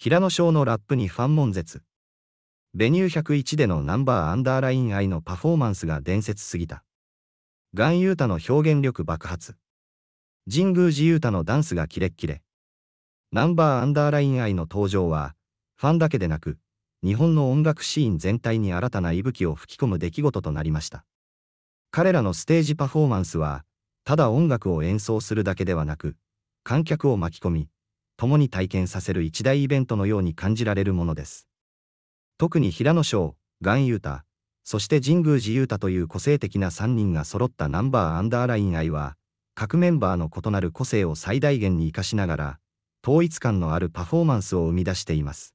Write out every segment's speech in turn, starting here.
平野翔のラップにファンん。絶。ベニュー101でのナンバーアンダーライン愛のパフォーマンスが伝説すぎた。ガンユータの表現力爆発。神宮寺ユータのダンスがキレッキレ。ナンバーアンダーライン愛の登場は、ファンだけでなく、日本の音楽シーン全体に新たな息吹を吹き込む出来事となりました。彼らのステージパフォーマンスは、ただ音楽を演奏するだけではなく、観客を巻き込み、共に体験させる一大イベントのように感じられるものです。特に平野翔、岩優太、そして神宮寺優太という個性的な3人が揃ったナンバーアンダーライン愛は、各メンバーの異なる個性を最大限に活かしながら、統一感のあるパフォーマンスを生み出しています。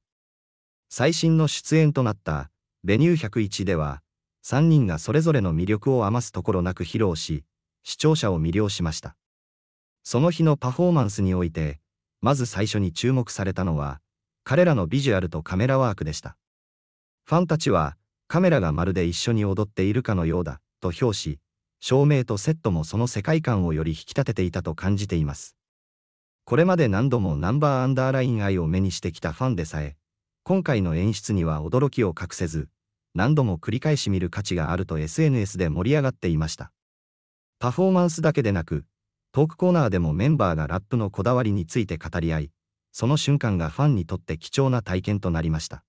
最新の出演となった、ベニュー101では、3人がそれぞれの魅力を余すところなく披露し、視聴者を魅了しました。その日のパフォーマンスにおいて、まず最初に注目されたのは、彼らのビジュアルとカメラワークでした。ファンたちは、カメラがまるで一緒に踊っているかのようだ、と評し、照明とセットもその世界観をより引き立てていたと感じています。これまで何度もナンバーアンダーライン愛を目にしてきたファンでさえ、今回の演出には驚きを隠せず、何度も繰り返し見る価値があると SNS で盛り上がっていました。パフォーマンスだけでなく、トークコーナーでもメンバーがラップのこだわりについて語り合い、その瞬間がファンにとって貴重な体験となりました。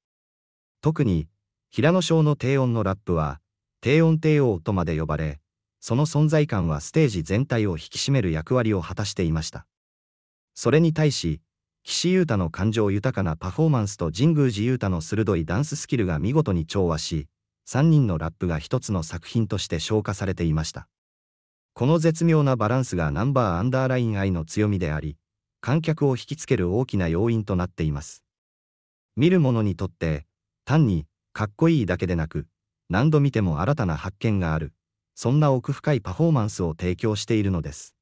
特に、平野翔の低音のラップは、低音帝王とまで呼ばれ、その存在感はステージ全体を引き締める役割を果たしていました。それに対し、岸優太の感情豊かなパフォーマンスと神宮寺優太の鋭いダンススキルが見事に調和し、3人のラップが一つの作品として昇華されていました。この絶妙なバランスがナンバーアンダーライン I の強みであり、観客を引きつける大きな要因となっています。見る者にとって、単にかっこいいだけでなく、何度見ても新たな発見がある、そんな奥深いパフォーマンスを提供しているのです。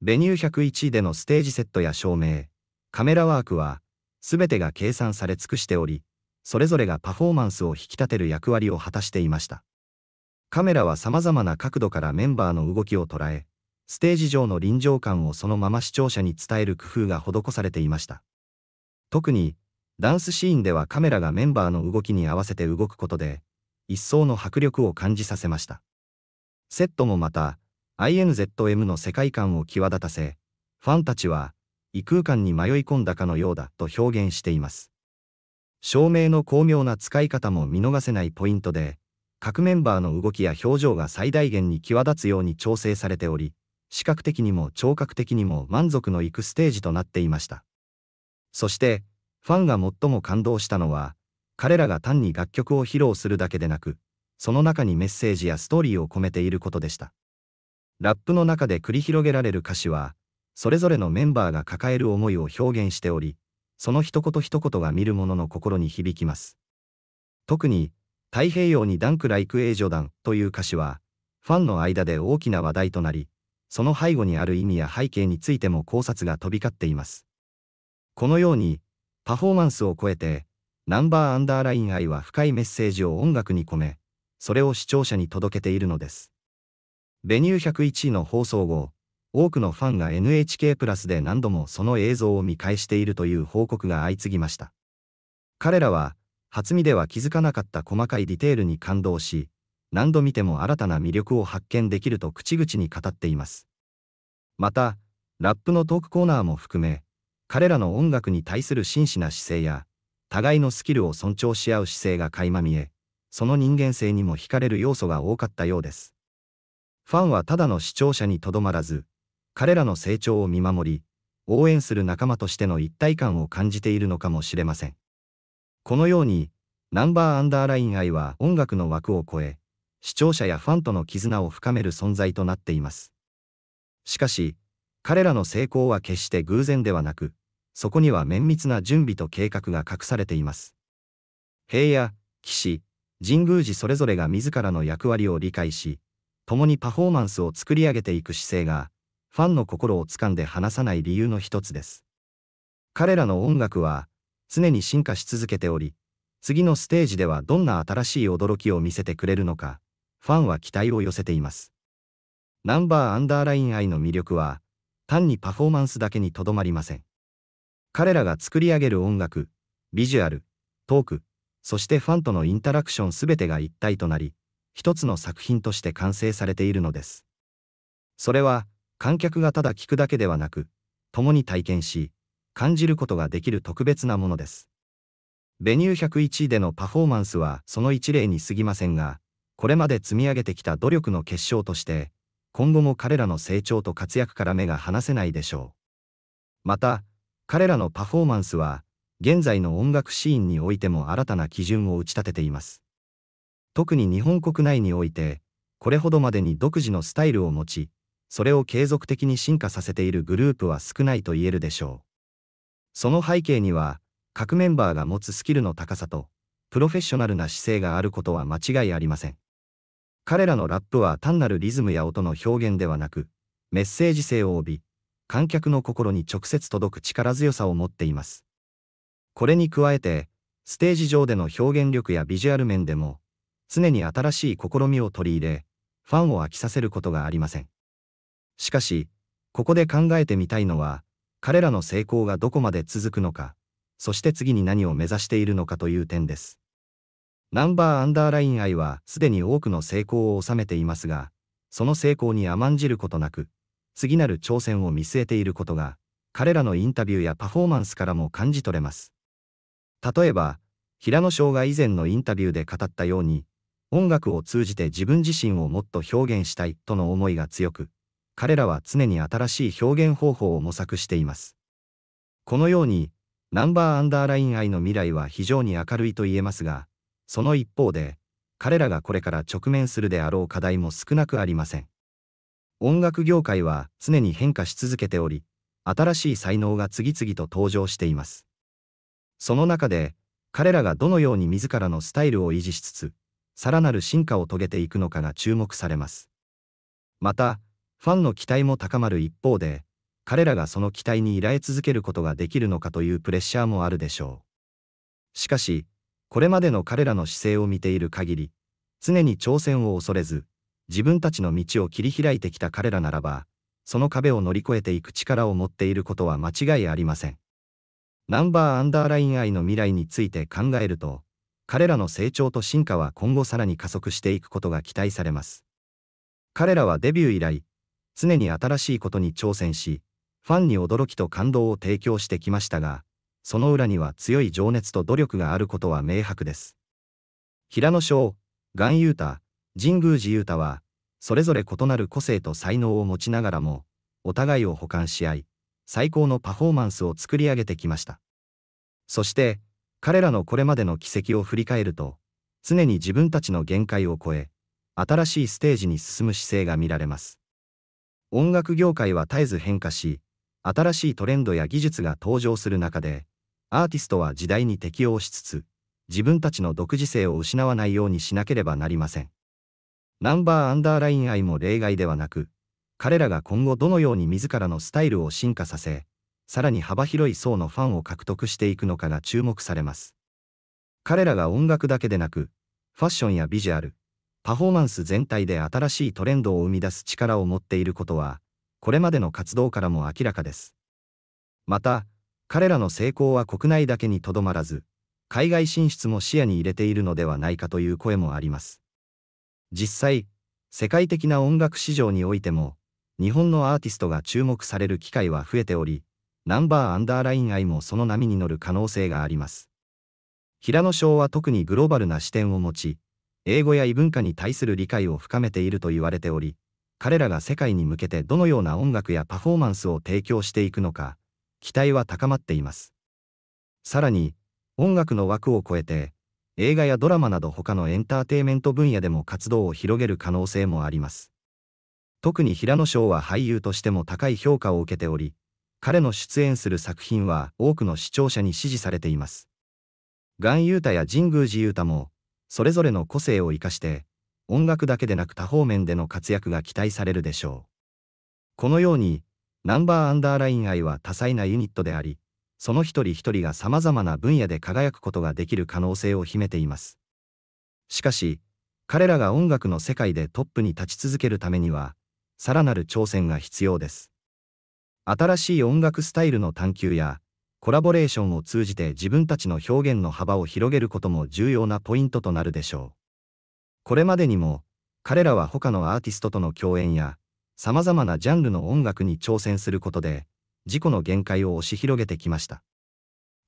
ベニュー101でのステージセットや照明、カメラワークは、すべてが計算され尽くしており、それぞれがパフォーマンスを引き立てる役割を果たしていました。カメラは様々な角度からメンバーの動きを捉え、ステージ上の臨場感をそのまま視聴者に伝える工夫が施されていました。特に、ダンスシーンではカメラがメンバーの動きに合わせて動くことで、一層の迫力を感じさせました。セットもまた、INZM の世界観を際立たせ、ファンたちは、異空間に迷い込んだかのようだと表現しています。照明の巧妙な使い方も見逃せないポイントで、各メンバーの動きや表情が最大限に際立つように調整されており、視覚的にも聴覚的にも満足のいくステージとなっていました。そして、ファンが最も感動したのは、彼らが単に楽曲を披露するだけでなく、その中にメッセージやストーリーを込めていることでした。ラップの中で繰り広げられる歌詞は、それぞれのメンバーが抱える思いを表現しており、その一言一言が見る者の心に響きます。特に、太平洋にダンクライイク・エジョダンという歌詞は、ファンの間で大きな話題となり、その背後にある意味や背景についても考察が飛び交っています。このように、パフォーマンスを超えて、ナンバーアンダーライン愛は深いメッセージを音楽に込め、それを視聴者に届けているのです。ベニュー101位の放送後、多くのファンが NHK プラスで何度もその映像を見返しているという報告が相次ぎました。彼らは、初見では気づかなかった細かいディテールに感動し、何度見ても新たな魅力を発見できると口々に語っています。また、ラップのトークコーナーも含め、彼らの音楽に対する真摯な姿勢や、互いのスキルを尊重し合う姿勢が垣間見え、その人間性にも惹かれる要素が多かったようです。ファンはただの視聴者にとどまらず、彼らの成長を見守り、応援する仲間としての一体感を感じているのかもしれません。このように、ナンバーアンダーライン愛は音楽の枠を超え、視聴者やファンとの絆を深める存在となっています。しかし、彼らの成功は決して偶然ではなく、そこには綿密な準備と計画が隠されています。平野、騎士、神宮寺それぞれが自らの役割を理解し、共にパフォーマンスを作り上げていく姿勢が、ファンの心をつかんで離さない理由の一つです。彼らの音楽は、常に進化し続けており、次のステージではどんな新しい驚きを見せてくれるのか、ファンは期待を寄せています。ナンバーアンダーライン I の魅力は、単にパフォーマンスだけにとどまりません。彼らが作り上げる音楽、ビジュアル、トーク、そしてファンとのインタラクション全てが一体となり、一つの作品として完成されているのです。それは、観客がただ聞くだけではなく、共に体験し、感じることができる特別なものです。ベニュー101位でのパフォーマンスはその一例に過ぎませんが、これまで積み上げてきた努力の結晶として、今後も彼らの成長と活躍から目が離せないでしょう。また、彼らのパフォーマンスは、現在の音楽シーンにおいても新たな基準を打ち立てています。特に日本国内において、これほどまでに独自のスタイルを持ち、それを継続的に進化させているグループは少ないと言えるでしょう。その背景には、各メンバーが持つスキルの高さと、プロフェッショナルな姿勢があることは間違いありません。彼らのラップは単なるリズムや音の表現ではなく、メッセージ性を帯び、観客の心に直接届く力強さを持っています。これに加えて、ステージ上での表現力やビジュアル面でも、常に新しい試みを取り入れ、ファンを飽きさせることがありません。しかし、ここで考えてみたいのは、彼らの成功がどこまで続くのか、そして次に何を目指しているのかという点です。ナンバーアンダーライン愛はすでに多くの成功を収めていますが、その成功に甘んじることなく、次なる挑戦を見据えていることが、彼らのインタビューやパフォーマンスからも感じ取れます。例えば、平野翔が以前のインタビューで語ったように、音楽を通じて自分自身をもっと表現したいとの思いが強く、彼らは常に新しい表現方法を模索しています。このように、ナンバーアンダーライン愛の未来は非常に明るいと言えますが、その一方で、彼らがこれから直面するであろう課題も少なくありません。音楽業界は常に変化し続けており、新しい才能が次々と登場しています。その中で、彼らがどのように自らのスタイルを維持しつつ、さらなる進化を遂げていくのかが注目されます。また、ファンの期待も高まる一方で、彼らがその期待に依頼続けることができるのかというプレッシャーもあるでしょう。しかし、これまでの彼らの姿勢を見ている限り、常に挑戦を恐れず、自分たちの道を切り開いてきた彼らならば、その壁を乗り越えていく力を持っていることは間違いありません。ナンバーアンダーライン愛の未来について考えると、彼らの成長と進化は今後さらに加速していくことが期待されます。彼らはデビュー以来、常に新しいことに挑戦し、ファンに驚きと感動を提供してきましたが、その裏には強い情熱と努力があることは明白です。平野翔、岩雄太、神宮寺雄太は、それぞれ異なる個性と才能を持ちながらも、お互いを補完し合い、最高のパフォーマンスを作り上げてきました。そして、彼らのこれまでの軌跡を振り返ると、常に自分たちの限界を超え、新しいステージに進む姿勢が見られます。音楽業界は絶えず変化し、新しいトレンドや技術が登場する中で、アーティストは時代に適応しつつ、自分たちの独自性を失わないようにしなければなりません。ナンバーアンダーライン愛も例外ではなく、彼らが今後どのように自らのスタイルを進化させ、さらに幅広い層のファンを獲得していくのかが注目されます。彼らが音楽だけでなく、ファッションやビジュアル、パフォーマンス全体で新しいトレンドを生み出す力を持っていることは、これまでの活動からも明らかです。また、彼らの成功は国内だけにとどまらず、海外進出も視野に入れているのではないかという声もあります。実際、世界的な音楽市場においても、日本のアーティストが注目される機会は増えており、ナンバーアンダーライン愛もその波に乗る可能性があります。平野翔は特にグローバルな視点を持ち、英語や異文化に対する理解を深めていると言われており、彼らが世界に向けてどのような音楽やパフォーマンスを提供していくのか、期待は高まっています。さらに、音楽の枠を超えて、映画やドラマなど他のエンターテイメント分野でも活動を広げる可能性もあります。特に平野翔は俳優としても高い評価を受けており、彼の出演する作品は多くの視聴者に支持されています。ガン・ユータや神宮寺ユータもそれぞれの個性を生かして、音楽だけでなく多方面での活躍が期待されるでしょう。このように、ナンバーアンダーライン愛は多彩なユニットであり、その一人一人が様々な分野で輝くことができる可能性を秘めています。しかし、彼らが音楽の世界でトップに立ち続けるためには、さらなる挑戦が必要です。新しい音楽スタイルの探求や、コラボレーションを通じて自分たちの表現の幅を広げることも重要なポイントとなるでしょう。これまでにも、彼らは他のアーティストとの共演や、様々なジャンルの音楽に挑戦することで、自己の限界を押し広げてきました。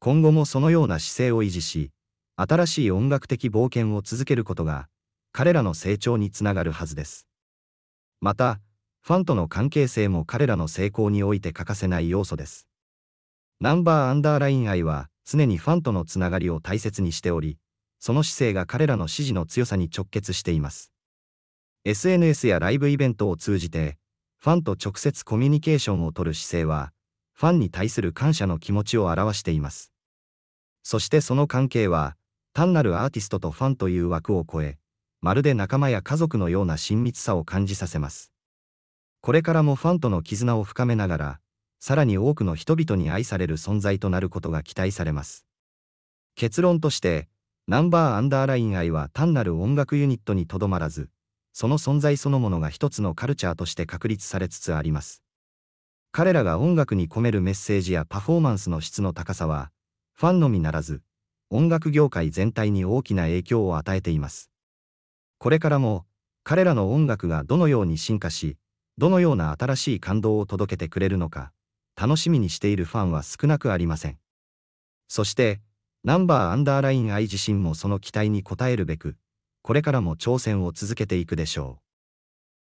今後もそのような姿勢を維持し、新しい音楽的冒険を続けることが、彼らの成長につながるはずです。また、ファンとの関係性も彼らの成功において欠かせない要素です。ナンバーアンダーライン愛は常にファンとのつながりを大切にしており、その姿勢が彼らの支持の強さに直結しています。SNS やライブイベントを通じて、ファンと直接コミュニケーションをとる姿勢は、ファンに対する感謝の気持ちを表しています。そしてその関係は、単なるアーティストとファンという枠を超え、まるで仲間や家族のような親密さを感じさせます。これからもファンとの絆を深めながら、さらに多くの人々に愛される存在となることが期待されます。結論として、ナンバーアンダーライン愛は単なる音楽ユニットにとどまらず、その存在そのものが一つのカルチャーとして確立されつつあります。彼らが音楽に込めるメッセージやパフォーマンスの質の高さは、ファンのみならず、音楽業界全体に大きな影響を与えています。これからも、彼らの音楽がどのように進化し、どのような新しい感動を届けてくれるのか、楽しみにしているファンは少なくありません。そして、ナンバーアンダーライン I 自身もその期待に応えるべく、これからも挑戦を続けていくでしょう。